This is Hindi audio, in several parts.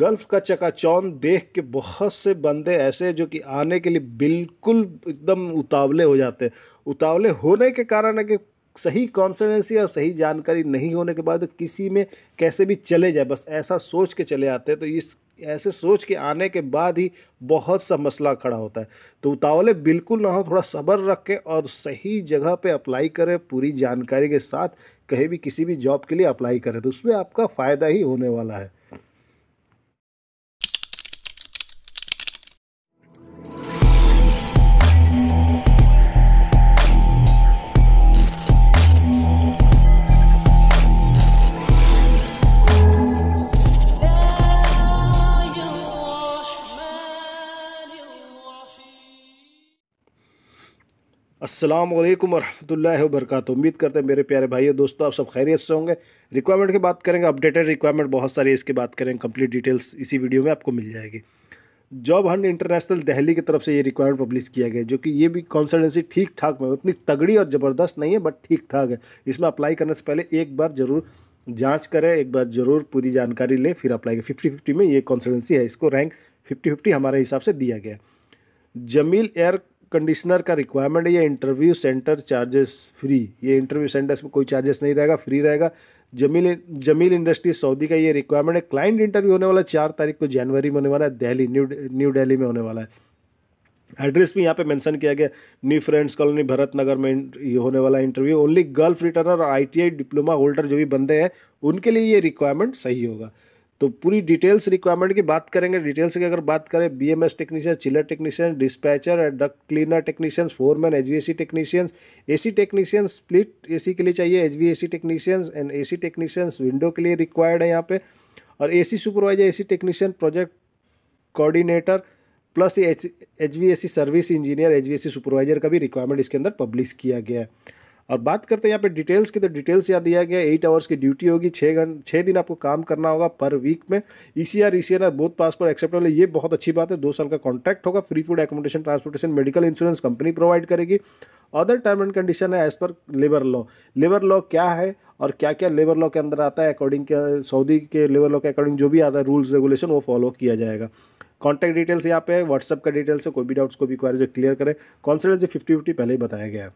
गल्फ का चकाचौन देख के बहुत से बंदे ऐसे जो कि आने के लिए बिल्कुल एकदम उतावले हो जाते हैं उतावले होने के कारण है कि सही कॉन्सनेंसी और सही जानकारी नहीं होने के बाद किसी में कैसे भी चले जाए बस ऐसा सोच के चले आते हैं तो इस ऐसे सोच के आने के बाद ही बहुत सा मसला खड़ा होता है तो उतावले बिल्कुल ना हो थोड़ा सब्र रखें और सही जगह पे अप्लाई करें पूरी जानकारी के साथ कहीं भी किसी भी जॉब के लिए अप्लाई करें तो उसमें आपका फ़ायदा ही होने वाला है असलम वरहमल वर्क उम्मीद करते हैं मेरे प्यारे भाई दोस्तों आप सब खैरियत से होंगे रिक्वायरमेंट की बात करेंगे अपडेटेड रिक्वायरमेंट बहुत सारी इसकी बात करेंगे कंप्लीट डिटेल्स इसी वीडियो में आपको मिल जाएगी जॉब हंड इंटरनेशनल दहली की तरफ से ये रिक्वायरमेंट पब्लिश किया गया जो कि ये भी कंसल्टेंसी ठीक ठाक में उतनी तगड़ी और ज़बरदस्त नहीं है बट ठीक ठाक है इसमें अप्लाई करने से पहले एक बार ज़रूर जांच करें एक बार ज़रूर पूरी जानकारी लें फिर अप्लाई करें फिफ्टी फिफ्टी में ये कंसल्टेंसी है इसको रैंक फिफ्टी फिफ्टी हमारे हिसाब से दिया गया जमील एयर कंडीशनर का रिक्वायरमेंट है या इंटरव्यू सेंटर चार्जेस फ्री ये इंटरव्यू सेंटर में कोई चार्जेस नहीं रहेगा फ्री रहेगा जमील जमील इंडस्ट्री सऊदी का ये रिक्वायरमेंट है क्लाइंट इंटरव्यू होने वाला चार तारीख को जनवरी में होने वाला है दिल्ली न्यू न्यू दिल्ली में होने वाला है एड्रेस भी यहाँ पे मेंशन किया गया new friends colony Bharat Nagar में ये होने वाला इंटरव्यू ओनली गर्ल्फ रिटर्नर और आईटीआई डिप्लोमा होल्डर जो भी बंदे हैं उनके लिए ये रिक्वायरमेंट सही होगा तो पूरी डिटेल्स रिक्वायरमेंट की बात करेंगे डिटेल्स की अगर बात करें B M S technician chiller technician dispatcher and duct cleaner technicians foreman H V A C technicians A C technicians split A C के लिए चाहिए H V A C technicians and A C technicians window के लिए रिक्वायर्ड है यहाँ पे और A C supervisor A C technician project coordinator plus H H V A C service engineer H V A C supervisor का भी रिक्वायरमेंट इसके अंदर पब्लिश किया गया है और बात करते हैं यहाँ पे डिटेल्स की तो डिटेल्स यहाँ दिया गया एट आवर्स की ड्यूटी होगी छः घंटे छः दिन आपको काम करना होगा पर वीक में E C R E C R both passport acceptable ये बहुत अच्छी बात है दो साल का कॉन्ट्रैक्ट होगा free food accommodation transportation medical insurance company provide करेगी अदर टर्म एंड कंडीशन है as per labour law labour law क्या है और क्या क्या लेबर लॉ के अंदर आता है अकॉर्डिंग के सऊदी के लेबर लॉ के अकॉर्डिंग जो भी आता है रूल्स रेगुलेशन वो फॉलो किया जाएगा कॉन्टैक्ट डिटेल्स यहाँ पे व्हाट्सअप का डिटेल्स है कोई भी डाउट्स को भी क्वारी क्लियर करें कॉन्सल्ट जो फिफ्टी फिफ्टी पहले ही बताया गया है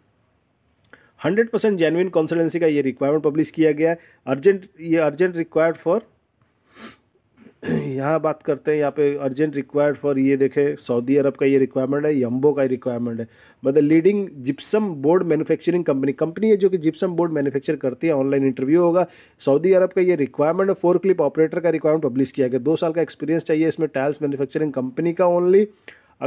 हंड्रेड परसेंट जेनविन कंसल्टेंसी का ये रिक्वायरमेंट पब्लिश किया गया है अर्जेंट ये अर्जेंट रिक्वायर्ड फॉर यहाँ बात करते हैं यहाँ पे अर्जेंट रिक्वायर्ड फॉर ये देखें सऊदी अरब का ये रिक्वायरमेंट है यम्बो का रिक्वायरमेंट है मतलब leading gypsum board manufacturing company company है जो कि जिप्सम बोर्ड मैन्युफैक्चर करती है ऑनलाइन इंटरव्यू होगा सऊदी अरब का ये रिक्वायरमेंट है फोर क्लिप ऑपरेटर का रिक्वायरमेंट पब्लिश किया गया दो साल का एक्सपीरियंस चाहिए इसमें टाइल्स मैनुफैक्चरिंग कंपनी का ओनली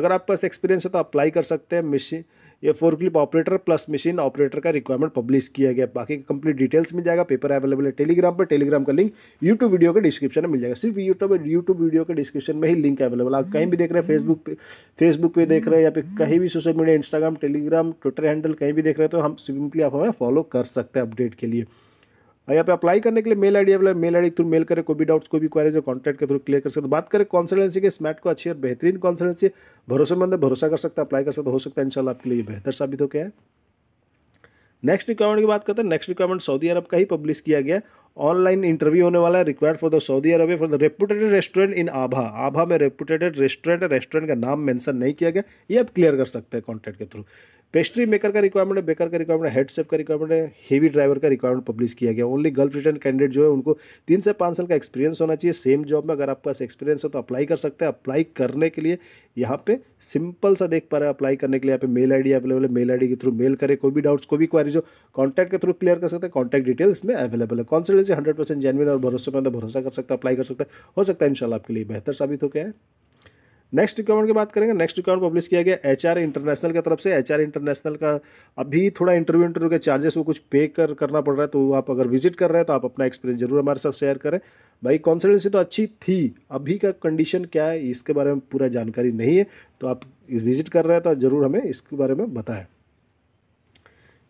अगर आपके पास एक्सपीरियंस है तो अप्लाई कर सकते हैं मिशी ये clip operator plus machine operator का रिक्वायरमेंट पब्लिश किया गया बाकी कंप्लीट डिटेल्स मिल जाएगा पेपर अवेलेबल है टेलीग्राम पर टेलीग्राम का लिंक यूट्यूब वीडियो के डिस्क्रिप्शन में मिल जाएगा सिर्फ यूट्यूब यूट्यूब वीडियो के डिस्क्रिप्शन में ही लिंक अवेलेबल आप कहीं भी देख रहे हैं फेसबुक पे फेसबुक पे देख रहे हैं या फिर कहीं भी social media Instagram Telegram Twitter handle कहीं भी देख रहे हैं तो हम सिंपली आप हमें फॉलो कर सकते हैं अपडेट के लिए यहाँ पे अप्लाई करने के लिए mail ID D mail ID के थ्रू मेल करें कोई भी डाउट्स कोई भी क्वारीज कॉन्टैक्ट के थ्रू क्लियर कर सकते बात करें कॉन्सल्टेंसी के स्मैट को अच्छी और बेहतरीन कॉन्सल्टेंसी भरोसेमंद है भरोसा कर सकते हैं अप्लाई कर सकते हो सकता है इनशाला आपके लिए बेहतर साबित हो क्या है नेक्स्ट रिक्वायरमेंट की बात करते हैं नेक्स्ट रिक्वायरमेंट सऊदी अरब का ही पब्लिश किया गया ऑनलाइन इंटरव्यू होने वाला है required for the Saudi Arab for the reputed restaurant in Abha Abha में रेपुटेटेड रेस्टोरेंट रेस्टोरेंट का नाम मेंशन नहीं किया गया ये आप क्लियर कर सकते हैं कॉन्टैक्ट के थ्रू पेस्ट्री मेकर का रिक्वायरमेंट है बेकर का रिक्वायरमेंट है हेड सेफ का रिक्वायरमेंट है हेवी ड्राइवर का रिक्वायरमेंट पब्लिश किया गया ओनली गर्ल रिटर्न कैंडिडेट जो है उनको तीन से पाँच साल का एक्सपीरियंस होना चाहिए सेम जॉब में अगर आपके पास एक्सपीरियंस हो तो अप्लाई कर सकते हैं अप्लाई करने के लिए यहाँ पे सिंपल सा देख पा रहे हैं अप्लाई करने के लिए यहाँ पे मेल आई अवेलेबल है मेल आई के थ्रू मेल करें कोई भी डाउट्स कोई भी क्वारीज हो कॉन्टैक्ट के थ्रू क्लियर कर सकते हैं कॉन्टैक्ट डिटेल्स इसमें अवेलेबल है कॉन्सल्टेंसी हंड्रेड परसेंट जेनविन और पर भरोसा कर सकता है अप्लाई कर सकता है हो सकता है इनशाला आपके लिए बेहतर साबित हो गया है नेक्स्ट रिक्वायरमेंट की बात करेंगे नेक्स्ट रिक्वायरमेंट पब्लिश किया गया एच आर इंटरनेशनल की तरफ से एच आर इंटरनेशनल का अभी थोड़ा इंटरव्यू इंटरव्यू के चार्जेस वो कुछ पे कर करना पड़ रहा है तो आप अगर विजिट कर रहे हैं तो आप अपना एक्सपीरियंस जरूर हमारे साथ शेयर करें भाई कॉन्सल्टेंसी तो अच्छी थी अभी का कंडीशन क्या है इसके बारे में पूरा जानकारी नहीं है तो आप विजिट कर रहे हैं तो जरूर हमें इसके बारे में बताएं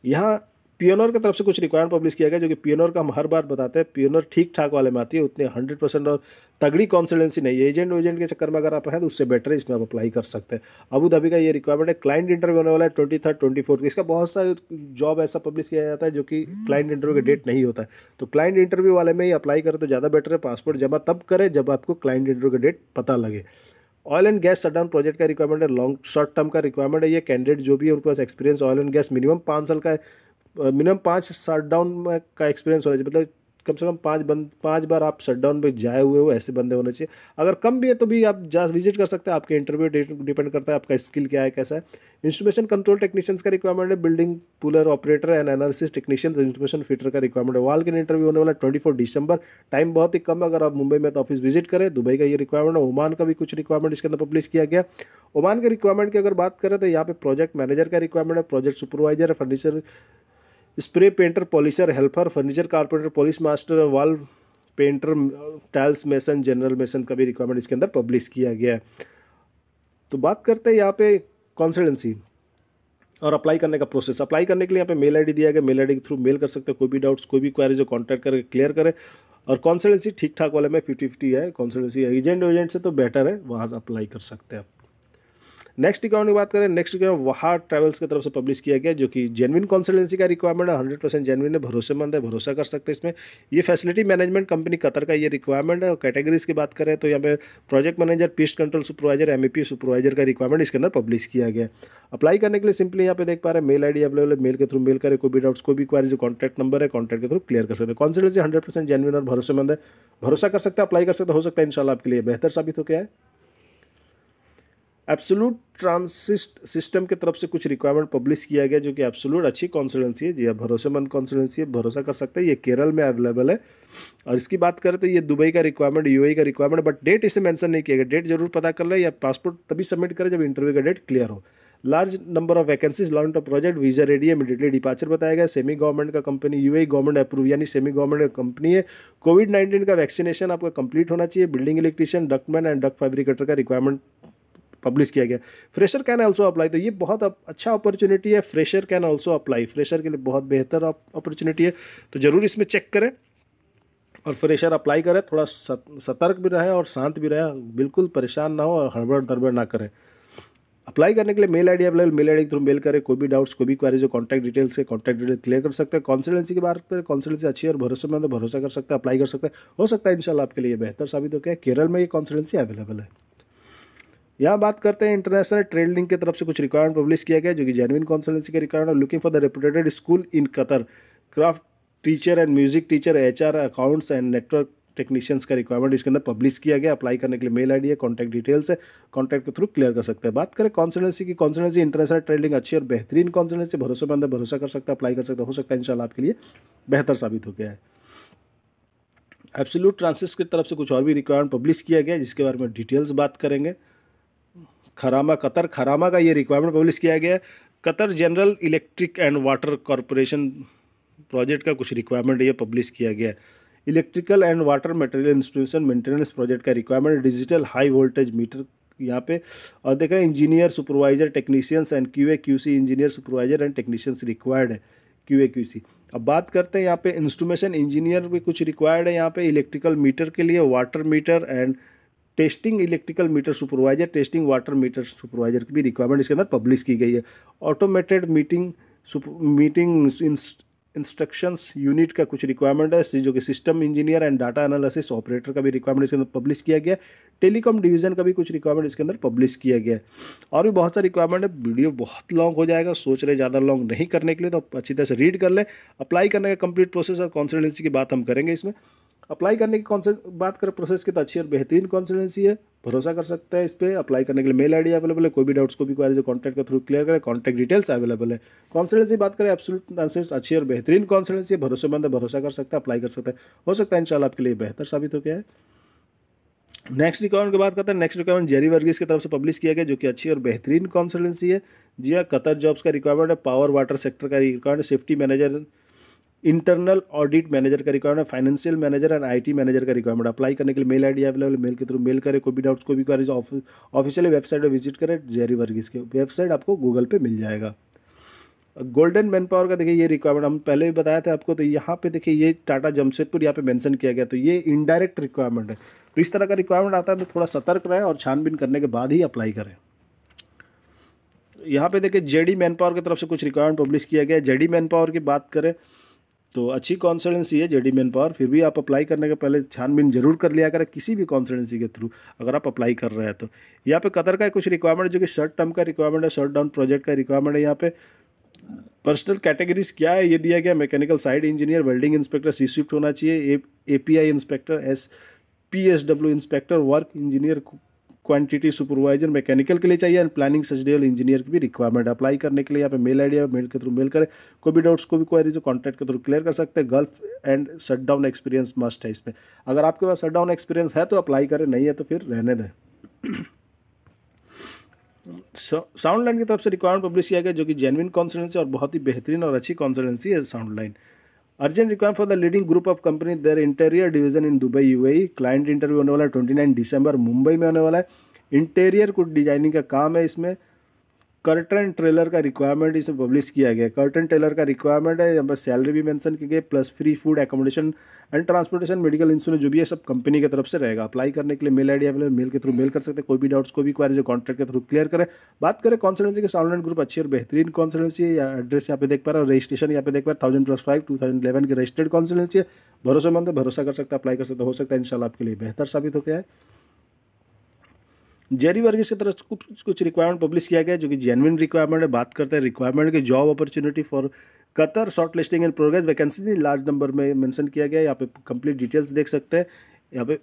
यहाँ पियोनर की तरफ से कुछ रिक्वायरमेंट पब्लिश किया गया जो कि पियोनर का हम हर बार बताते हैं पियोनर ठीक ठाक वाले में आती है उतने हंड्रेड परसेंट और तगड़ी कॉन्सल्टेंसी नहीं एजेंट वेजेंट के चक्कर में अगर आप हैं तो उससे बेटर है इसमें आप अप्लाई कर सकते हैं अबू धाबी का ये रिक्वायरमेंट है क्लाइंट इंटरव्यू होने वाला है ट्वेंटी थर्ड ट्वेंटी फोर्थ इसका बहुत सा जॉब ऐसा पब्लिश किया जाता है जो कि क्लाइंट इंटरव्यू का डेट नहीं होता है तो क्लाइंट इंटरव्यू वाले में ही अप्लाई करें तो ज़्यादा बेटर है पासपोर्ट जमा तब करें जब आपको क्लाइंट इंटरव्यू का डेट पता लगे oil and gas shutdown project का रिक्वायरमेंट है लॉन्ग शॉर्ट टर्म का रिक्वायरमेंट है ये कैंडिडेट जो भी है उनके पास experience oil and gas minimum पाँच साल का है मिनिमम पाँच शटडाउन का एक्सपीरियंस होना चाहिए मतलब कम से कम पाँच बंद पाँच बार आप शटडाउन पे जाए हुए हो ऐसे बंदे होने चाहिए अगर कम भी है तो भी आप जा विजिट कर सकते हैं आपके इंटरव्यू डिपेंड करता है आपका स्किल क्या है कैसा है इंस्टोमेशन कंट्रोल टेक्नीशियंस का रिक्वायरमेंट है building puller operator and analysis technician instrumentation fitter का रिक्वायरमेंट है वाल के इंटरव्यू होने वाला ट्वेंटी फोर दिसंबर टाइम बहुत ही कम है अगर आप मुंबई में तो ऑफिस विजिट करें दुबई का ये रिक्वायरमेंट है ओमान का भी कुछ रिक्वायरमेंट इसके अंदर पब्लिश किया गया ओमान के रिक्वायरमेंट की अगर बात करें तो यहाँ पे प्रोजेक्ट मैनेजर का रिक्वायरमेंट है project supervisor furniture spray painter polisher helper furniture carpenter polish master wall painter tiles mason general mason का भी रिक्वायरमेंट इसके अंदर पब्लिश किया गया है तो बात करते हैं यहाँ पे कॉन्सल्टेंसी और अप्लाई करने का प्रोसेस अप्लाई करने के लिए यहाँ पे मेल आईडी दिया गया मेल आईडी के थ्रू मेल कर सकते हैं कोई भी डाउट्स कोई भी क्वारी जो कॉन्टैक्ट करके क्लियर करें और कॉन्सल्टेंसी ठीक ठाक वाले में फिफ्टी फिफ्टी है कॉन्सल्टेंसी एजेंट एजेंट से तो बेटर है वहाँ अप्लाई कर सकते हैं आप नेक्स्ट अकाउंट की बात करें नेक्स्ट अकाउंट वहाँ ट्रेवल्स की तरफ से पब्लिश किया गया जो कि जेनविन कंसल्टेंसी का रिक्वायरमेंट है हंड्रेड परसेंट जेनविन है भरोसेमंद है भरोसा कर सकते हैं इसमें ये फैसिलिटी मैनेजमेंट कंपनी कतर का ये रिक्वायरमेंट है और कैटेगरीज की बात करें तो यहाँ पे project manager pest control supervisor M supervisor का रिक्वायरमेंट इसके अंदर पब्लिश किया गया अप्लाई करने के लिए सिंपली यहाँ पे देख पा रहे हैं मेल आई डी अवेलेबल है मेल के थ्रू मेल करें कोई भी डाउट्स कोई भी क्वारीज कॉन्टैक्ट नंबर है कॉन्टैक्ट के थ्रू क्लियर कर सकते हैं कॉन्सल्टेंसी हंड्रेड परसेंट जेनविन और भरोसेमंद है भरोसा कर सकते हैं अप्लाई कर सकते हो सकता है इनशाला आपके लिए बेहतर साबित हो गया है एब्सोलूट ट्रांसिस्ट सिस्टम की तरफ से कुछ रिक्वायरमेंट पब्लिश किया गया जो कि एब्सोलूट अच्छी कॉन्सल्टेंसी है जी आप हाँ, भरोसेमंद कॉन्सल्टेंसी है भरोसा कर सकते हैं ये केरल में अवेलेबल है और इसकी बात करें तो ये दुबई का रिक्वायरमेंट यू e का रिक्वायरमेंट बट डेट इसे मैंसन नहीं किया गया डेट जरूर पता कर ले या पासपोर्ट तभी सबमिट करें जब इंटरव्यू का डेट क्लियर हो large number of vacancies lot of project visa ready immediately departure बताया गया सेमी गवर्नमेंट का कंपनी यूए गवर्नमेंट अप्रूव यानी सेमी गवर्नमेंट का कंपनी है कोविड नाइन्टीन का वैक्सीनेशन आपका कंप्लीट होना चाहिए building electrician ductman and duct fabricator का रिक्वायरमेंट पब्लिश किया गया फ्रेशर कैन ऑल्सो अप्लाई तो ये बहुत अच्छा अपॉर्चुनिटी है fresher can also apply fresher के लिए बहुत बेहतर अपॉर्चुनिटी है तो ज़रूर इसमें चेक करें और फ्रेशर अप्लाई करें थोड़ा सतर्क भी रहें और शांत भी रहें बिल्कुल परेशान ना हो और हड़बड़ दड़बड़ ना करें अप्लाई करने के लिए mail ID available mail ID through mail करें कोई भी डाउट्स कोई भी क्वारीज हो कॉन्टैक्ट डिटेल्स के कॉन्टैक्ट डिटेल क्लियर कर सकते हैं कॉन्सल्टेंसी के बारे में कॉन्सल्टेंसी अच्छी है और भरोसेमंद भरोसा कर सकते हैं अप्लाई कर सकते हैं हो सकता है इंशाल्लाह आपके लिए बेहतर साबित हो गया केरल में ये कॉन्सल्टेंसी अवेलेबल है यहाँ बात करते हैं इंटरनेशनल ट्रेड लिंक की तरफ से कुछ रिक्वायरमेंट पब्लिश किया गया जो कि जेनविन कॉन्सल्टेंसी के requirement looking for the reputed school in Qatar craft teacher and music teacher H R accounts and network technicians का रिक्वायरमेंट इसके अंदर पब्लिश किया गया अप्लाई करने के लिए मेल आई डी है कॉन्टैक्ट डिटेल्स है कॉन्टैक्ट के थ्रू क्लियर कर सकते हैं बात करें कॉन्सल्टेंसी की कॉन्सल्टेंसी इंटरनेशनल ट्रेडिंग अच्छी और बेहतरीन कॉन्सल्टेंसी भरोसे में अंदर भरोसा कर सकता है अप्लाई कर सकता हो सकता है इंशाल्लाह आपके लिए बेहतर साबित हो गया है एब्सोल्यूट ट्रांसिस की तरफ से कुछ और भी रिक्वायरमेंट पब्लिश किया गया जिसके बारे में डिटेल्स बात करेंगे खरामा कतर खरामा का ये रिक्वायरमेंट पब्लिश किया गया है Qatar general electric and water corporation project का कुछ रिक्वायरमेंट ये पब्लिश किया गया है electrical and water material institution maintenance project का requirement digital high voltage meter यहाँ पे और देखा engineer supervisor technicians and Q A Q C engineer supervisor and technicians required है क्यू ए क्यू सी अब बात करते हैं यहाँ पे इंस्ट्रूमेशन इंजीनियर भी कुछ रिक्वायर्ड है यहाँ पे इलेक्ट्रिकल मीटर के लिए water meter and testing electrical meter supervisor testing water meter supervisor की भी रिक्वायरमेंट इसके अंदर पब्लिश की गई है automated meeting meeting instructions unit का कुछ रिक्वायरमेंट है जो कि system engineer and data analysis operator का भी रिक्वायरमेंट इसके अंदर पब्लिश किया गया टेलीकॉम डिवीजन का भी कुछ रिक्वायरमेंट इसके अंदर पब्लिश किया गया और भी बहुत सारे रिक्वायरमेंट है वीडियो बहुत लॉन्ग हो जाएगा सोच रहे ज़्यादा लॉन्ग नहीं करने के लिए तो अच्छी तरह से रीड कर लें अप्लाई करने का कंप्लीट प्रोसेस और कॉन्सल्टेंसी की बात हम करेंगे इसमें अप्लाई करने की कौन से बात करें प्रोसेस की तो अच्छी और बेहतरीन कॉन्सल्टेंसी है भरोसा कर सकते हैं इस पर अप्लाई करने के लिए मेल आईडी अवेलेबल है कोई भी डाउट्स को भी क्वारी कॉन्टैक्ट के थ्रू क्लियर करें कॉन्टैक्ट डिटेल्स अवेलेबल है कॉन्सल्टेंसी बात करें एब्सोल्यूट अच्छी और बेहतरीन कॉन्सल्टेंसी है भरोसेमंद है भरोसा कर सकता है अप्लाई कर सकते हैं हो सकता है इनशाला आपके लिए बेहतर साबित हो गया है नेक्स्ट रिक्वायरमेंट की बात करते हैं नेक्स्ट रिक्वायरमेंट जेरी वर्गीस की तरफ से पब्लिश किया गया जो कि अच्छी और बेहतरीन कॉन्सल्टेंसी है जी हाँ कतर जॉब्स का रिक्वायरमेंट है पावर वाटर सेक्टर का requirement safety manager internal audit manager का requirement financial manager and IT manager का रिक्वायरमेंट अप्लाई करने के लिए मेल आईडी अवेलेबल मेल के थ्रू मेल करें कोई भी डाउट्स कोई भी क्वारीज ऑफिशियल वेबसाइट पर विजिट करें जेरी वर्गीज़ के वेबसाइट आपको गूगल पे मिल जाएगा गोल्डन मैन पावर का देखिए ये रिक्वायरमेंट हम पहले भी बताया था आपको तो यहाँ पे देखिए ये टाटा जमशेदपुर यहाँ पे मेंशन किया गया तो ये इनडायरेक्ट रिक्वायरमेंट है तो इस तरह का रिक्वायरमेंट आता है तो थोड़ा सतर्क रहें और छानबीन करने के बाद ही अप्लाई करें यहाँ पे देखिए जेडी मैन पावर की तरफ से कुछ रिक्वायरमेंट पब्लिश किया गया है जेडी मैन पावर की बात करें तो अच्छी कॉन्सल्टेंसी है जेडी मैन पावर फिर भी आप अप्लाई करने के पहले छानबीन जरूर कर लिया करें किसी भी कॉन्सल्टेंसी के थ्रू अगर आप अप्लाई कर रहे हैं तो यहाँ पे कतर का कुछ रिक्वायरमेंट जो कि शॉर्ट टर्म का रिक्वायरमेंट है शॉर्ट डाउन प्रोजेक्ट का रिक्वायरमेंट है यहाँ पे पर्सनल कैटेगरीज क्या है ये दिया गया mechanical side engineer welding inspector C swift होना चाहिए A P I inspector S P S W inspector work engineer quantity supervisor mechanical के लिए चाहिए एंड प्लानिंग सजडेल इंजीनियर की भी रिक्वायरमेंट अप्लाई करने के लिए यहाँ पे मेल आइडिया मेल के थ्रू मेल करें कोई भी डाउट्स को भी जो कॉन्टैक्ट के थ्रू क्लियर कर सकते हैं Gulf and shutdown experience must है इसमें अगर आपके पास शटडाउन एक्सपीरियंस है तो अप्लाई करें नहीं है तो फिर रहने दें साउंड लाइन की तरफ से रिक्वायरमेंट पब्लिश किया गया जो कि जेनविन कॉन्सल्टेंसी और बहुत ही बेहतरीन और अच्छी कॉन्सल्टेंसी है sound line urgent require for the leading group of company their interior division in Dubai UAE client interview होने वाला है ट्वेंटी नाइन दिसंबर मुंबई में होने वाला है इंटीरियर कुछ डिजाइनिंग का काम है इसमें कर्टन ट्रेलर का रिक्वायरमेंट इसमें पब्लिश किया गया कर्टन ट्रेलर का रिक्वायरमेंट है यहाँ पर सैलरी भी मेंशन की गई plus free food accommodation and transportation medical insurance जो भी है सब कंपनी की तरफ से रहेगा अप्लाई करने के लिए मेल आई अवेलेबल मेल के थ्रू मेल कर सकते हैं कोई भी डाउट्स कोई भी क्वारी जो कॉन्ट्रैक्ट के थ्रू क्लियर करें बात करें कॉन्सल्टेंसी के साउंड ग्रुप अच्छी और बेहतरीन कॉन्सल्टेंसी है एड्रेस यहाँ पे देख पा रहे है रजिस्ट्रेशन यहाँ पे देख पा रहा thousand plus five two thousand registered consultancy है भरोसेमंद है भरोसा कर सकता है अप्लाई कर सकता हो सकता है इनशाला आपके लिए बेहतर साबित हो गया है जेरी वर्गीस की तरफ कुछ कुछ रिक्वायरमेंट पब्लिश किया गया जो कि जेनविन रिक्वायरमेंट है बात करते हैं रिक्वायरमेंट की job opportunity for Qatar short listing in progress vacancy large number में मेंशन किया गया यहाँ पे कंप्लीट डिटेल्स देख सकते हैं यहाँ पे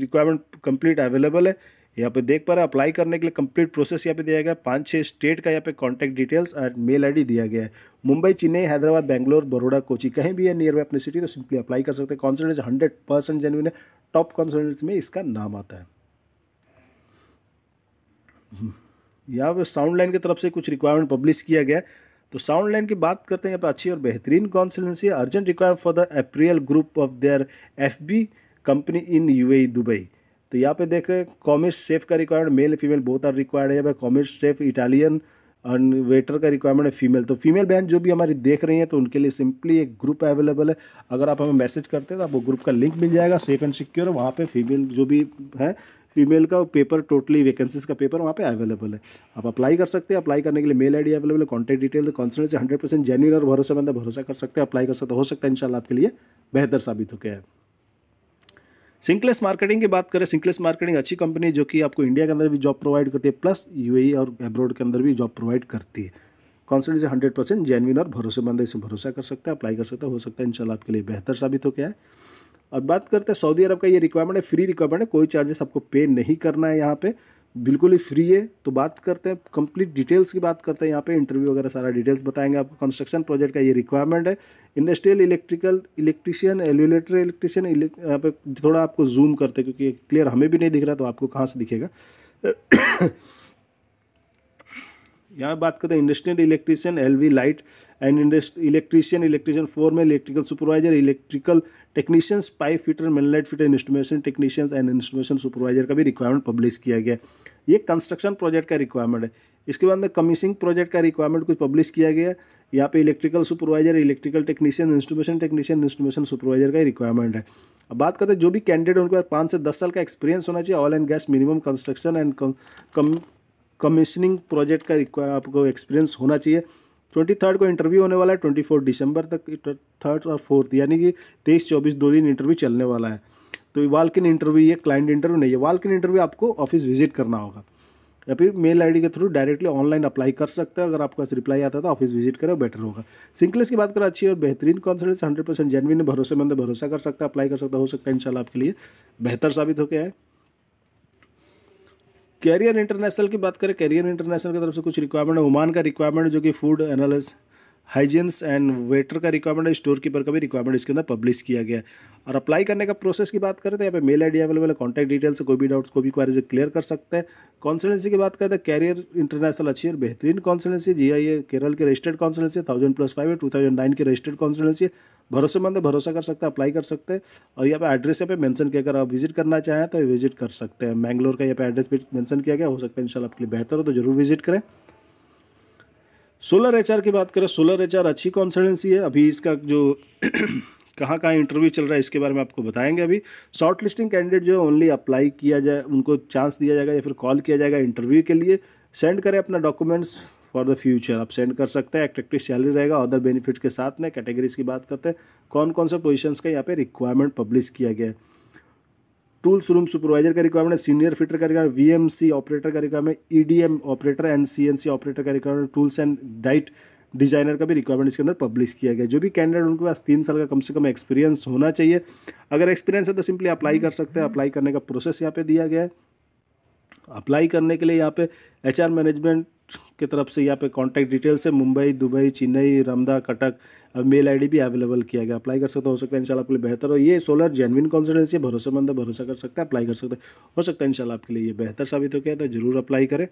रिक्वायरमेंट कंप्लीट अवेलेबल है यहाँ पे देख पा रहे अप्लाई करने के लिए कंप्लीट प्रोसेस यहाँ पे दिया गया पांच पाँच छः स्टेट का यहाँ पे कॉन्टैक्ट डिटेल्स और मेल आईडी दिया गया है मुंबई चेन्नई हैदराबाद बैंगलोर बड़ोड़ा कोची कहीं भी है नियर बाई अपनी सिटी तो सिंपली अप्लाई कर सकते हैं कॉन्सल्टेंस हंड्रेड परसेंट जेनविन है टॉप कॉन्सल्टेंस में इसका नाम आता है यहाँ पर साउंड लाइन की तरफ से कुछ रिक्वायरमेंट पब्लिश किया गया तो साउंड लाइन की बात करते हैं यहाँ पर अच्छी और बेहतरीन consultancy urgent requirement for the apparel group of their F company in U Dubai तो यहाँ पे देखें कॉमर्स शेफ का रिक्वायरमेंट मेल फीमेल बहुत आर रिक्वायर्ड है यहाँ पर commis chef Italian and waiter का रिक्वायरमेंट है फीमेल तो फीमेल बहन जो भी हमारी देख रही हैं तो उनके लिए सिंपली एक ग्रुप अवेलेबल है अगर आप हमें मैसेज करते हैं तो आपको ग्रुप का लिंक मिल जाएगा सेफ एंड सिक्योर वहाँ पे फीमेल जो भी हैं फीमेल का पेपर टोटली वैकेंसीज का पेपर वहाँ पे अवेलेबल है आप अप्लाई कर सकते हैं अप्लाई करने के लिए मेल आईडी अवेलेबल है कॉन्टैक्ट डिटेल कॉन्सेंट से हंड्रेड परसेंट जेन्यून और बंदा भरोसा कर सकते हैं अप्लाई कर सकते हो सकता है इंशाल्लाह आपके लिए बेहतर साबित हो गया है सिंकलेस मार्केटिंग की बात करें सिंकलेस मार्केटिंग अच्छी कंपनी जो कि आपको इंडिया के अंदर भी जॉब प्रोवाइड करती है प्लस यू e और अब्रॉड के अंदर भी जॉब प्रोवाइड करती है कॉन्सेंट से हंड्रेड परसेंट जेनविन और भरोसेमंद इसे भरोसा कर सकते हैं अप्लाई कर सकते हो सकता है इंशाल्लाह आपके लिए बेहतर साबित हो गया है और बात करते हैं सऊदी अरब का ये रिक्वायरमेंट है फ्री रिक्वायरमेंट है कोई चार्जेस आपको पे नहीं करना है यहाँ पे बिल्कुल ही फ्री है तो बात करते हैं कंप्लीट डिटेल्स की बात करते हैं यहाँ पे इंटरव्यू वगैरह सारा डिटेल्स बताएंगे आपको कंस्ट्रक्शन प्रोजेक्ट का ये रिक्वायरमेंट है industrial electrical electrician elevator electrician यहाँ पे थोड़ा आपको जूम करते हैं क्योंकि क्लियर हमें भी नहीं दिख रहा तो आपको कहाँ से दिखेगा यहाँ बात करते हैं industrial electrician L V light and electrician electrician four में electrical supervisor electrical technicians pipe fitter main light fitter instrumentation technicians and instrumentation supervisor का भी रिक्वायरमेंट पब्लिश किया गया ये कंस्ट्रक्शन प्रोजेक्ट का रिक्वायरमेंट है इसके बाद में कमिशिंग प्रोजेक्ट का रिक्वायरमेंट कुछ पब्लिश किया गया यहाँ पे electrical supervisor electrical technician instrumentation technician instrumentation supervisor का ही रिक्वायरमेंट है अब बात करते हैं जो भी कैंडिडेट उनके पास पाँच से दस साल का एक्सपीरियंस होना चाहिए oil and gas minimum construction and com commissioning project का आपको एक्सपीरियंस होना चाहिए ट्वेंटी थर्ड को इंटरव्यू होने वाला है ट्वेंटी फोर दिसंबर तक थर्ड और फोर्थ यानी कि तेईस चौबीस दो दिन इंटरव्यू चलने वाला है तो वाल्क इन इंटरव्यू ये क्लाइंट इंटरव्यू नहीं है वाल्क इन इंटरव्यू आपको ऑफिस विजिट करना होगा या फिर मेल आईडी के थ्रू डायरेक्टली ऑनलाइन अप्लाई कर सकते हैं अगर आपका रिप्लाई आता तो ऑफिस विजिट करें बेटर होगा सिंकलेस की बात करें अच्छी और बेहतरीन कॉन्सल्टेंस हंड्रेड परसेंट जेनविन भरोसेमंद भरोसा कर सकता है अप्लाई कर सकता हो सकता है इनशाला आपके लिए बेहतर साबित होकर आए कैरियर इंटरनेशनल की बात करें कैरियर इंटरनेशनल की तरफ से कुछ रिक्वायरमेंट है ओमान का रिक्वायरमेंट जो कि food analyst hygienist and waiter का रिक्वायरमेंट है स्टोर कीपर का भी रिक्वायरमेंट इसके अंदर पब्लिश किया गया है और अप्लाई करने का प्रोसेस की बात करें तो यहाँ पे मेल आईडी अवेलेबल है कॉन्टैक्ट डिटेल्स कोई भी डाउट्स कोई भी क्वारीज क्लियर कर सकते हैं कॉन्सल्टेंसी की बात करें तो कैरियर इंटरनेशनल अच्छी और बेहतरीन कॉन्सल्टेंसी जी आई केरल की registered consultancy thousand plus five है टू थाउजेंड नाइन की रजिस्टर्ड कॉन्सल्टेंसी है भरोसेमंद है भरोसा कर सकते हैं अप्लाई कर सकते हैं और यहाँ पे एड्रेस यहाँ पे मेंशन किया अगर आप विजिट करना चाहें तो विजिट कर सकते हैं मैंगलोर का यहाँ पे एड्रेस मेंशन किया गया हो सकता है इंशाल्लाह आपके लिए बेहतर हो तो जरूर विजिट करें सोलर एच की बात करें सोलर एच अच्छी कॉन्सल्टेंसी है अभी इसका जो कहाँ कहाँ इंटरव्यू चल रहा है इसके बारे में आपको बताएंगे अभी शॉर्ट लिस्टिंग कैंडिडेट जो है ओनली अप्लाई किया जाए उनको चांस दिया जाएगा या फिर कॉल किया जाएगा इंटरव्यू के लिए सेंड करें अपना डॉक्यूमेंट्स फॉर द फ्यूचर आप सेंड कर सकते हैं एक्ट्रेक्टिव सैलरी रहेगा अदर बेनिफिट्स के साथ में कैटेगरीज की बात करते हैं कौन कौन सा पोजिशन का यहाँ पे रिक्वायरमेंट पब्लिश किया गया है टूल्स रूम सुपरवाइजर का रिक्वायरमेंट है सीनियर फिटर का रिक्वायरमेंट सी ऑपरेटर का requirement M operator and C N C operator का requirement tools and die designer का भी रिक्वायरमेंट इसके अंदर पब्लिश किया गया जो भी कैंडिडेट उनके पास तीन साल का कम से कम एक्सपीरियंस होना चाहिए अगर एक्सपीरियंस है तो सिंपली अप्लाई कर सकते हैं अप्लाई करने का प्रोसेस यहाँ पे दिया गया है अप्लाई करने के लिए यहाँ पे एच मैनेजमेंट की तरफ से यहाँ पे कॉन्टैक्ट डिटेल्स है Mumbai Dubai Chennai Ramada Cuttack mail ID भी अवेलेबल किया गया अप्लाई कर सकते हो हो सकता है इंशाल्लाह आपके लिए बेहतर हो ये सोलर जेनविन है भरोसेमंद है भरोसा कर सकते हैं अप्लाई कर सकते हो सकता है इनशाला आपके लिए ये बेहतर साबित हो गया तो ज़रूर अप्लाई करें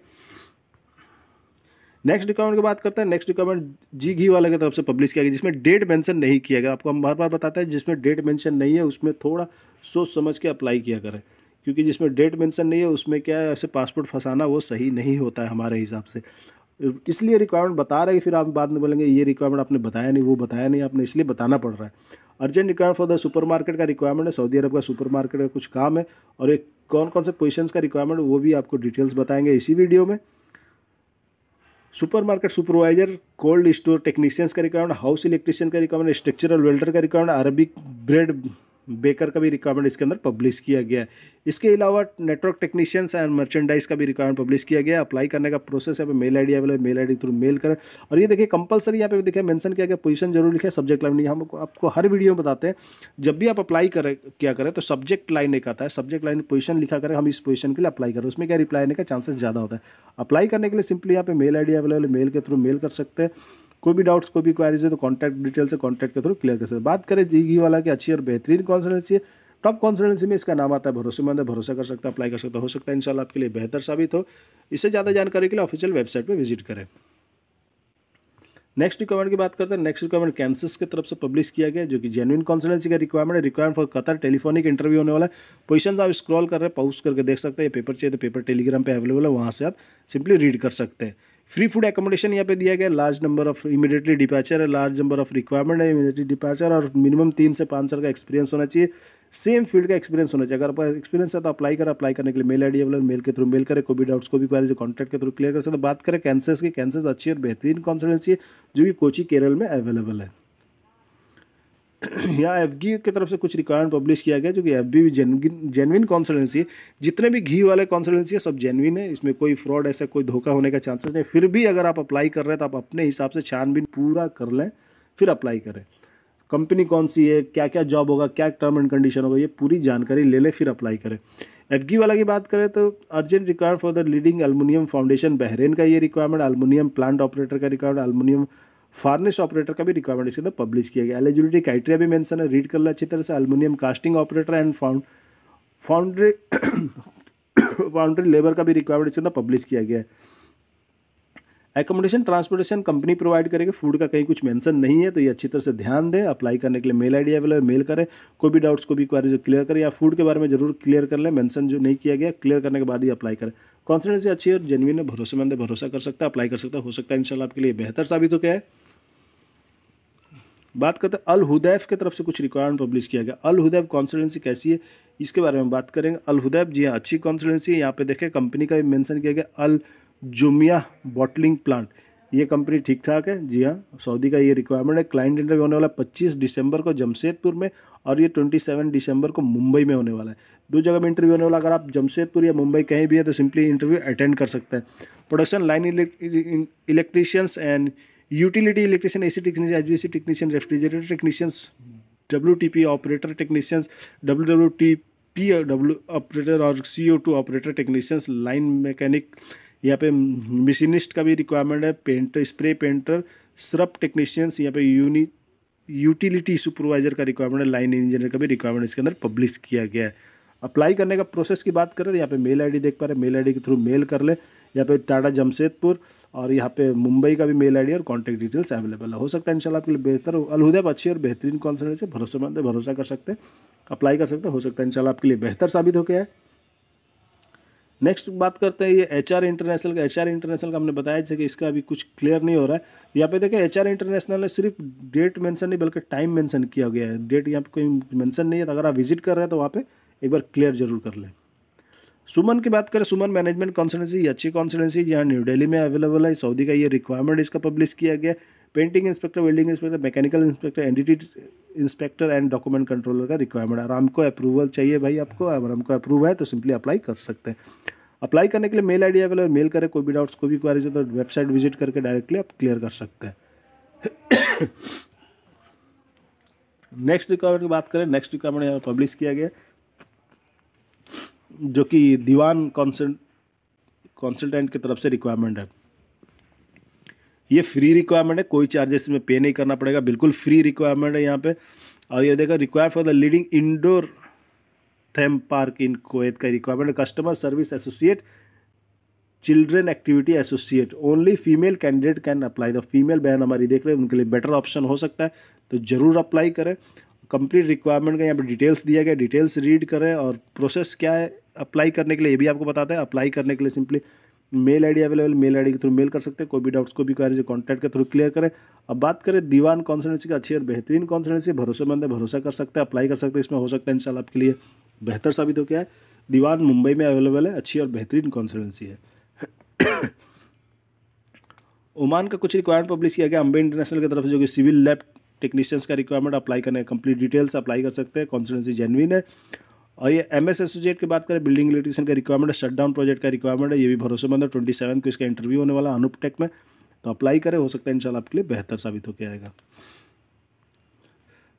नेक्स्ट रिक्वायरमेंट की बात करते हैं नेक्स्ट रिक्वायरमेंट जी घी वाले की तरफ से पब्लिश किया गया जिसमें डेट मेंशन नहीं किया गया आपको हम बार बार बताते हैं जिसमें डेट मेंशन नहीं है उसमें थोड़ा सोच समझ के अप्लाई किया करें क्योंकि जिसमें डेट मेंशन नहीं है उसमें क्या है ऐसे पासपोर्ट फंसाना वो सही नहीं होता है हमारे हिसाब से इसलिए रिक्वायरमेंट बता रहे हैं फिर आप बाद में बोलेंगे ये रिक्वायरमेंट आपने बताया नहीं वो बताया नहीं आपने इसलिए बताना पड़ रहा है urgent requirement for the supermarket का रिक्वायरमेंट है सऊदी अरब का सुपर मार्केट का कुछ काम है और एक कौन कौन से पोजिशन का रिक्वायरमेंट वो भी आपको डिटेल्स बताएंगे इसी वीडियो में supermarket supervisor cold store technicians का रिक्वायरमेंट हाउस इलेक्ट्रिशियन का रिक्वायरमेंट स्ट्रक्चरल वेल्डर का रिक्वायरमेंट अरबिक ब्रेड बेकर का भी रिक्वायरमेंट इसके अंदर पब्लिश किया गया है इसके अलावा नेटवर्क टेक्नीशियंस एंड मर्चेंडाइज का भी रिक्वायरमेंट पब्लिश किया गया अप्लाई करने का प्रोसेस है mail I D available mail I D through mail करें और ये देखिए कंपलसरी यहाँ पे देखिए मेंशन किया गया पोजीशन जरूर लिखे सब्जेक्ट लाइन हम आपको हर वीडियो में बताते हैं जब भी आप अप्लाई करें क्या करें तो सब्जेक्ट लाइन एक आता है सब्जेक्ट लाइन पोजिशन लिखा करें हम इस पोजिशन के लिए अप्लाई करें उसमें क्या रिप्लाई आने का चांसेस ज़्यादा होता है अप्लाई करने के लिए सिंपली यहाँ पे mail I D available mail के थ्रू मेल कर सकते हैं कोई भी डाउट्स कोई भी क्वारीज है तो कॉन्टैक्ट डिटेल से कॉन्टैक्ट के थ्रू क्लियर कर सकते बात करें जी वाला की अच्छी और बेहतरीन कॉन्सल्टेंसी है टॉप कॉन्सल्टेंसी में इसका नाम आता है भरोसेमंद है भरोसा कर सकता है अप्लाई कर सकता हो सकता है इंशाल्लाह आपके लिए बेहतर साबित हो इससे ज़्यादा जानकारी के लिए ऑफिशियल वेबसाइट पर विजिट करें नेक्स्ट रिक्वायरमेंट की बात करते हैं नेक्स्ट रिक्वायरमेंट कैंसिस की तरफ से पब्लिश किया गया जो कि जेनुइन कॉन्सल्टेंसी का रिक्वायरमेंट है requirement for Qatar telephonic interview होने वाला है पोजीशंस आप स्क्रॉल कर रहे हैं पोस्ट करके देख सकते हैं पेपर चाहिए तो पेपर टेलीग्राम पे अवेलेबल है वहाँ से आप सिंपली रीड कर सकते हैं फ्री फूड एकोमोडेशन यहाँ पे दिया गया large number of immediately departure है लार्ज नंबर ऑफ रिक्वायरमेंट है इमीडिएटली डिपार्चर और मिनिमम तीन से पाँच साल का एक्सपीरियंस होना चाहिए सेम फील्ड का एक्सपीरियंस होना चाहिए अगर आपका एक्सपीरियंस है तो अप्लाई करें अप्लाई करने के लिए मेल आई डी मेल के थ्रू मेल करें कोई भी डाउट्स को भी पहले जो कॉन्टैक्ट के थ्रू क्लियर कर सकते बात करें कैंसर्स की कैंसर्स अच्छी और बेहतरीन कॉन्सल्टेंसी है जो कि कोची केरल में अवेलेबल है यहाँ एफ की तरफ से कुछ रिक्वायरमेंट पब्लिश किया गया जो कि एफ भी जेनविन कॉन्सल्टेंसी है जितने भी घी वाले कॉन्सल्टेंसी है सब जेनविन है इसमें कोई फ्रॉड ऐसा कोई धोखा होने का चांसेस नहीं फिर भी अगर आप अप्लाई कर रहे हैं तो आप अपने हिसाब से छानबीन पूरा कर लें फिर अप्लाई करें कंपनी कौन सी है क्या क्या जॉब होगा क्या टर्म एंड कंडीशन होगा ये पूरी जानकारी ले लें फिर अप्लाई करें एफ वाला की बात करें तो urgent requirement for the leading aluminium foundation Bahrain का ये रिक्वायरमेंट एलमिनियम प्लांट ऑपरेटर का रिक्वायरमेंट अल्मोनियम फार्नेस ऑपरेटर का भी रिक्वायरमेंट इसके अंदर पब्लिश किया गया एलिजिबिलिटी क्राइटेरिया भी मेंशन है रीड कर लो अच्छी तरह से aluminium casting operator and found foundry foundry labour का भी रिक्वायरमेंट इसके अंदर पब्लिश किया गया है एकोमोडेशन ट्रांसपोर्टेशन कंपनी प्रोवाइड करेगी फूड का कहीं कुछ मेंशन नहीं है तो ये अच्छी तरह से ध्यान दें अप्लाई करने के लिए मेल आईडी अवेलेबल मेल करें कोई भी डाउट्स को भी क्वारी जो क्लियर करें या फूड के बारे में जरूर क्लियर कर लें मेंशन जो नहीं किया गया क्लियर करने के बाद ही अप्लाई करें कॉन्फिडेंस अच्छी और जेनविन है भरोसेमंद है भरोसा कर सकता है अप्लाई कर सकता हो सकता है इन आपके लिए बेहतर साबित हो क्या है बात करते हैं अल हुदैफ की तरफ से कुछ रिक्वायरमेंट पब्लिश किया गया अल हुदैफ कॉन्सल्टेंसी कैसी है इसके बारे में बात करेंगे अल हुदैफ जी हाँ अच्छी कॉन्सल्टेंसी है यहाँ पे देखें कंपनी का भी मेंशन किया गया अल जुमिया बॉटलिंग प्लांट ये कंपनी ठीक ठाक है जी हाँ सऊदी का ये रिक्वायरमेंट है क्लाइंट इंटरव्यू होने वाला है पच्चीस दिसंबर को जमशेदपुर में और ये ट्वेंटी सेवन दिसंबर को मुंबई में होने वाला है दो जगह में इंटरव्यू होने वाला अगर आप जमशेदपुर या मुंबई कहीं भी है तो सिंपली इंटरव्यू अटेंड कर सकते हैं production line electricians and utility electrician A C technician H B C technician refrigerator technicians W T P operator technicians W W T P W operator और C O two operator technicians line mechanic यहाँ पे मशीनिस्ट का भी रिक्वायरमेंट है painter spray painter syrup technicians यहाँ पे यूनि यूटिलिटी सुपरवाइजर का रिक्वायरमेंट है लाइन इंजीनियर का भी रिक्वायरमेंट इसके अंदर पब्लिश किया गया है अप्लाई करने का प्रोसेस की बात करें तो यहाँ पे मेल आईडी देख पा रहे हैं मेल आईडी के थ्रू मेल कर लें यहाँ पे टाटा जमशेदपुर और यहाँ पे मुंबई का भी मेल आईडी और कॉन्टैक्ट डिटेल्स अवेलेबल है हो सकता है इंशाल्लाह आपके लिए बेहतर हो अच्छी और बेहतरीन कॉन्सल्टेंसी भरोसेमंद भरोसा कर सकते हैं अप्लाई कर सकते हैं हो सकता है इंशाल्लाह आपके लिए बेहतर साबित हो गया है नेक्स्ट बात करते हैं ये एच आर इंटरनेशनल का एच आर इंटरनेशनल का हमने बताया जैसे कि इसका अभी कुछ क्लियर नहीं हो रहा है यहाँ पे देखें एच आर इंटरनेशनल ने सिर्फ डेट मेंशन नहीं बल्कि टाइम मेंशन किया गया है डेट यहाँ पे कोई मेंशन नहीं है तो अगर आप विजिट कर रहे हैं तो वहाँ पे एक बार क्लियर जरूर कर लें सुमन की बात करें सुमन मैनेजमेंट कॉन्सल्टेंसी अच्छी कॉन्सल्टेंसी यहाँ न्यू डेली में अवेलेबल है सऊदी का ये रिक्वायरमेंट इसका पब्लिश किया गया painting inspector welding inspector mechanical inspector NDT inspector and document controller का रिक्वायरमेंट है हमको अप्रूवल चाहिए भाई आपको अगर हमको अप्रूव है तो सिंपली अप्लाई कर सकते हैं अप्लाई करने के लिए mail I D available mail करें कोई भी डाउट्स कोई भी क्वारीज हो तो वेबसाइट विजिट करके डायरेक्टली आप क्लियर कर सकते हैं नेक्स्ट रिक्वायरमेंट की बात करें नेक्स्ट रिक्वायरमेंट यहाँ पब्लिश किया गया जो कि दीवान कॉन्सेंट कॉन्सल्टेंट की तरफ से रिक्वायरमेंट है ये फ्री रिक्वायरमेंट है कोई चार्जेस में पे नहीं करना पड़ेगा बिल्कुल फ्री रिक्वायरमेंट है यहाँ पे और ये देखा require for the leading indoor theme park in Kuwait का requirement customer service associate children activity associate only female candidate can apply the female बहन हमारी देख रहे हैं उनके लिए बेटर ऑप्शन हो सकता है तो ज़रूर अप्लाई करें कंप्लीट रिक्वायरमेंट का यहाँ पर डिटेल्स दिया गया डिटेल्स रीड करें और प्रोसेस क्या है अप्लाई करने के लिए ये भी आपको बताते हैं अप्लाई करने के लिए simply mail ID available mail ID के थ्रू मेल कर सकते हैं कोई भी डाउट्स को भी क्वारी जो कॉन्टैक्ट के थ्रू क्लियर करें अब बात करें दीवान कॉन्सल्टेंसी की अच्छी और बेहतरीन कॉन्सल्टेंसी भरोसेमंद है भरोसा कर सकते हैं अप्लाई कर सकते हैं इसमें हो सकता है इंशाल्लाह आपके लिए बेहतर साबित हो क्या है दीवान मुंबई में अवेलेबल है अच्छी और बेहतरीन कॉन्सल्टेंसी है ओमान का कुछ रिक्वायरमेंट पब्लिश किया गया अम्बे इंटरनेशनल की तरफ से जो कि सिविल लैब टेक्नीशियंस का रिक्वायरमेंट अप्लाई करने कंप्लीट डिटेल्स अप्लाई कर सकते हैं कॉन्सल्टेंसी जेनविन है और ये एम एस एसोसिएट की बात करें बिल्डिंग इलेक्ट्रीशियन का रिक्वायरमेंट है शटडाउन प्रोजेक्ट का रिक्वायरमेंट है ये भी भरोसेमंद है ट्वेंटी सेवन को इसका इंटरव्यू होने वाला अनुप टेक में तो अप्लाई करें हो सकता है इंशाल्लाह आपके लिए बेहतर साबित होकर आएगा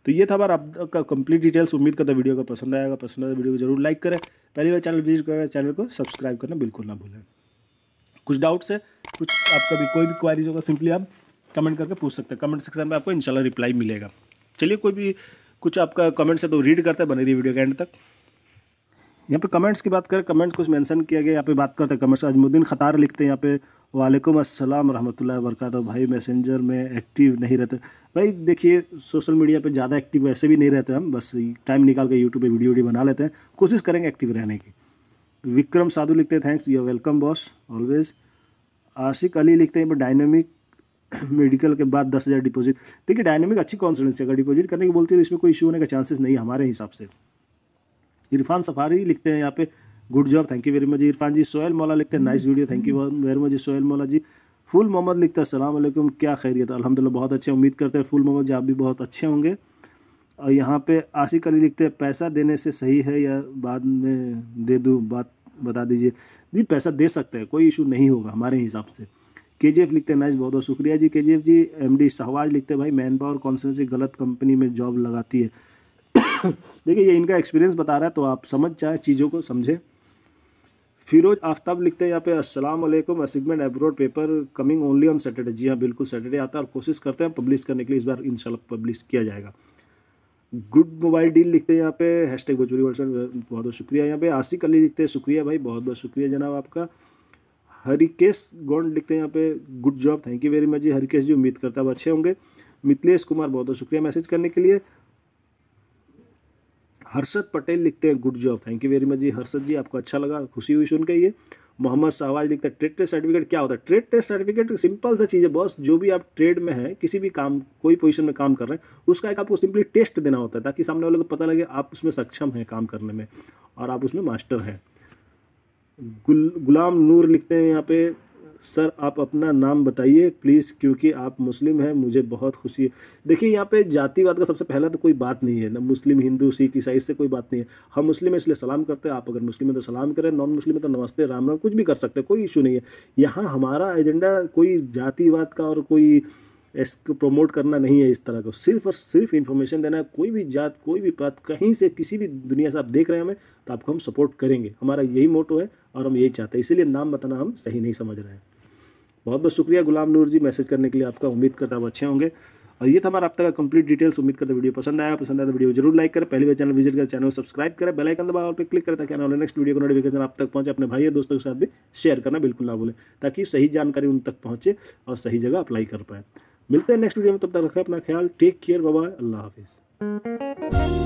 तो ये था बार आपका कंप्लीट डिटेल्स उम्मीद करता वीडियो का पसंद आएगा पसंद आएगा तो वीडियो को जरूर लाइक करें पहली बार चैनल विजिट करें चैनल को सब्सक्राइब करना बिल्कुल ना भूलें कुछ डाउट्स है कुछ आपका भी कोई भी क्वारीज होगा सिंपली आप कमेंट करके पूछ सकते हैं कमेंट सेक्शन में आपको इंशाल्लाह रिप्लाई मिलेगा चलिए कोई भी कुछ आपका कमेंट्स है तो रीड करते हैं बने रही वीडियो के एंड तक यहाँ पे कमेंट्स की बात करें कमेंट्स कुछ मेंशन किया गया यहाँ पे बात करते हैं कमेंट्स अजमुद्दीन खतार लिखते हैं यहाँ पे वालेकुम अस्सलाम रहमतुल्लाहि वरकत भाई मैसेंजर में एक्टिव नहीं रहते भाई देखिए सोशल मीडिया पे ज़्यादा एक्टिव वैसे भी नहीं रहते हम बस टाइम निकाल के यूट्यूब पे वीडियो वीडियो बना लेते हैं कोशिश करेंगे एक्टिव रहने की विक्रम साधु लिखते हैं thanks you welcome boss always Ashiq Ali लिखते हैं डायनेमिक मेडिकल के बाद दस हज़ार डिपॉजिट देखिए डायनेमिक अच्छी कॉन्फिडेंस है अगर डिपॉजिट करने की बोलती है तो इसमें कोई इशू होने का चांसेस नहीं है हमारे हिसाब से इरफान सफारी लिखते हैं यहाँ पे good job thank you very much Irfan ji Sohail Maula लिखते हैं nice video thank you very much ji Sohail Maula ji full Mohammad लिखता है असलम क्या खैरियत अलहमदिल्ला बहुत अच्छे उम्मीद करते हैं फुल मोहम्मद जी आप भी बहुत अच्छे होंगे और यहाँ पे आशिक अली लिखते हैं पैसा देने से सही है या बाद में दे दूँ बात बता दीजिए जी पैसा दे सकते हैं कोई इशू नहीं होगा हमारे हिसाब से के जी एफ लिखते हैं नाइस बहुत बहुत शुक्रिया जी K G F G M D Shahwaz लिखते हैं भाई मैन पावर कॉन्सर्न गलत कंपनी में जॉब लगाती है देखिए ये इनका एक्सपीरियंस बता रहा है तो आप समझ जाए चीज़ों को समझें फिरोज आफ्ताब लिखते हैं यहाँ पे अस्सलाम वालेकुम assignment abroad paper coming only on Saturday जी हाँ बिल्कुल सैटरडे आता है और कोशिश करते हैं पब्लिश करने के लिए इस बार इंशाल्लाह पब्लिश किया जाएगा गुड मोबाइल डील लिखते हैं यहाँ पे हैश टैग भोजपुरी वर्ल्ड बहुत बहुत शुक्रिया यहाँ पे आसिक अली लिखते हैं शुक्रिया भाई बहुत बहुत शुक्रिया जनाब आपका हरिकेश गोंड लिखते हैं यहाँ पे good job thank you very much ji Harikesh ji उम्मीद करता हूँ अच्छे होंगे मिथिलेश कुमार बहुत बहुत शुक्रिया मैसेज करने के लिए हर्षद पटेल लिखते हैं good job thank you very much ji Harshad ji आपको अच्छा लगा खुशी हुई सुन के ये मोहम्मद शाहवाज लिखता है ट्रेड टेस्ट सर्टिफिकेट क्या होता है ट्रेड टेस्ट सर्टिफिकेट सिंपल सा चीज़ है बॉस जो भी आप ट्रेड में है किसी भी काम कोई पोजीशन में काम कर रहे हैं उसका एक आपको सिंपली टेस्ट देना होता है ताकि सामने वाले को पता लगे आप उसमें सक्षम हैं काम करने में और आप उसमें मास्टर हैं गुल गुलाम नूर लिखते हैं यहाँ पे सर आप अपना नाम बताइए प्लीज़ क्योंकि आप मुस्लिम हैं मुझे बहुत खुशी है देखिए यहाँ पे जातिवाद का सबसे पहला तो कोई बात नहीं है ना मुस्लिम हिंदू सिख ईसाई से कोई बात नहीं है हम मुस्लिम हैं इसलिए सलाम करते हैं आप अगर मुस्लिम हैं तो सलाम करें नॉन मुस्लिम है तो नमस्ते राम राम कुछ भी कर सकते हैं कोई इशू नहीं है यहाँ हमारा एजेंडा कोई जातिवाद का और कोई इसको प्रमोट करना नहीं है इस तरह का सिर्फ और सिर्फ इन्फॉर्मेशन देना है कोई भी जात कोई भी बात कहीं से किसी भी दुनिया से आप देख रहे हैं हमें तो आपको हम सपोर्ट करेंगे हमारा यही मोटो है और हम यही चाहते हैं इसीलिए नाम बताना हम सही नहीं समझ रहे हैं बहुत बहुत शुक्रिया गुलाम नूर जी मैसेज करने के लिए आपका उम्मीद करता हूँ अच्छे होंगे और ये था हमारा आप तक का कंप्लीट डिटेल्स उम्मीद करता वीडियो पसंद आया पसंद आया तो वीडियो जरूर लाइक करें पहले बार चैनल विजिट कर चैनल सब्सक्राइब करें बेल आइकन दबाओ और पे क्लिक करें ताकि आने वाले नेक्स्ट वीडियो को नोटिफिकेशन आप तक पहुंचे अपने भाई और दोस्तों के साथ भी शेयर करना बिल्कुल ना भूलें ताकि सही जानकारी उन तक पहुंचे और सही जगह अप्लाई कर पाए मिलते हैं नेक्स्ट वीडियो में तब तक रखें अपना ख्याल टेक केयर बाबा अल्लाह हाफिज़